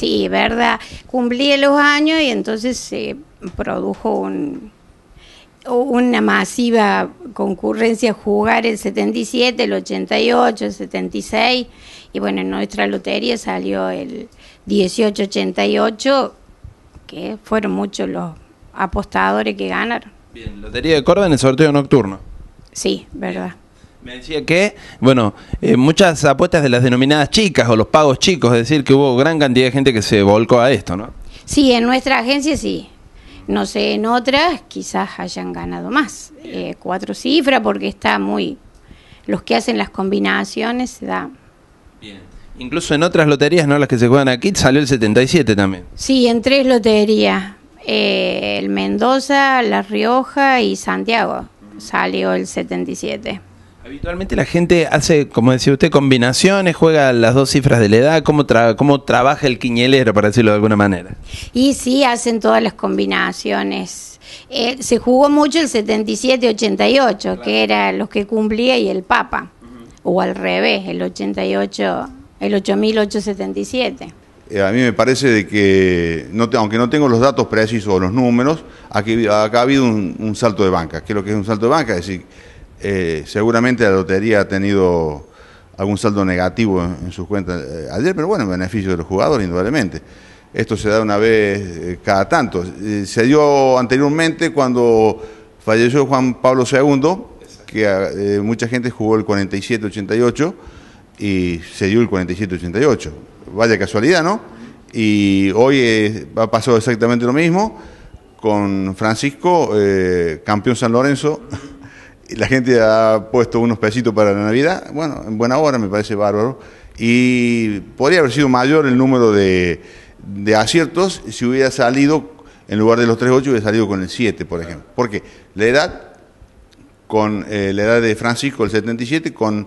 Sí, verdad. Cumplí los años y entonces se produjo un, una masiva concurrencia a jugar el 77, el 88, el 76 y bueno, en nuestra lotería salió el 1888, que fueron muchos los apostadores que ganaron. Bien, Lotería de Córdoba en el sorteo nocturno. Sí, verdad. Me decía que, bueno, eh, muchas apuestas de las denominadas chicas o los pagos chicos, es decir, que hubo gran cantidad de gente que se volcó a esto, ¿no? Sí, en nuestra agencia sí. No sé, en otras quizás hayan ganado más. Eh, cuatro cifras porque está muy... Los que hacen las combinaciones se da... Bien. Incluso en otras loterías, ¿no? Las que se juegan aquí, salió el 77 también. Sí, en tres loterías. Eh, el Mendoza, La Rioja y Santiago. Salió el 77. Habitualmente la gente hace, como decía usted, combinaciones, juega las dos cifras de la edad, ¿cómo, cómo trabaja el quiñelero, para decirlo de alguna manera? Y sí, hacen todas las combinaciones. Eh, se jugó mucho el 77-88, que era los que cumplía y el Papa, o al revés, el 88, el 8877 eh, a mí me parece de que, no, aunque no tengo los datos precisos o los números, aquí, acá ha habido un, un, salto de banca. ¿Qué es lo que es un salto de banca? Es decir, eh, seguramente la lotería ha tenido algún saldo negativo en, sus cuentas eh, ayer, pero bueno, en beneficio de los jugadores, indudablemente. Esto se da una vez eh, cada tanto. se dio anteriormente cuando falleció Juan Pablo II, que mucha gente jugó el 47-88 y se dio el 47-88. Vaya casualidad, ¿no? Y hoy ha pasado exactamente lo mismo con Francisco, campeón San Lorenzo. La gente ha puesto unos pesitos para la Navidad, bueno, en buena hora me parece bárbaro. Y podría haber sido mayor el número de, aciertos si hubiera salido, en lugar de los 3-8, hubiera salido con el 7, por ejemplo. Porque la edad, con eh, la edad de Francisco, el 77, con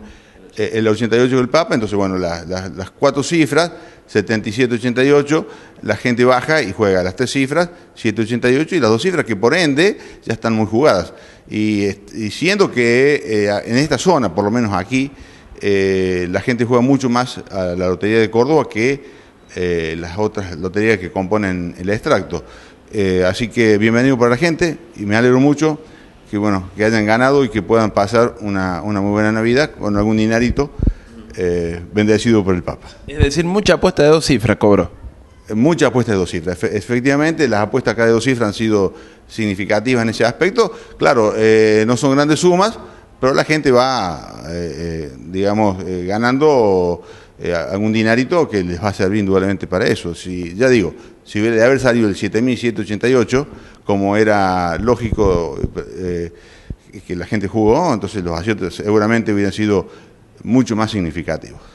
eh, el 88 del Papa, entonces bueno, las cuatro cifras, 77, 88, la gente baja y juega las tres cifras, 788 y las dos cifras, que por ende ya están muy jugadas. Y, siendo que eh, en esta zona, por lo menos aquí, eh, la gente juega mucho más a la Lotería de Córdoba que las otras loterías que componen el extracto. así que bienvenido para la gente y me alegro mucho que bueno, que hayan ganado y que puedan pasar una, muy buena Navidad con algún dinarito eh, bendecido por el Papa. Es decir, mucha apuesta de dos cifras cobró. Eh, mucha apuesta de dos cifras. Efectivamente, las apuestas acá de dos cifras han sido significativas en ese aspecto. Claro, eh, no son grandes sumas, pero la gente va, digamos, ganando eh, algún dinarito que les va a servir indudablemente para eso. Si, ya digo, si de haber salido el 7.788, como era lógico eh, que la gente jugó, entonces los aciertos seguramente hubieran sido mucho más significativos.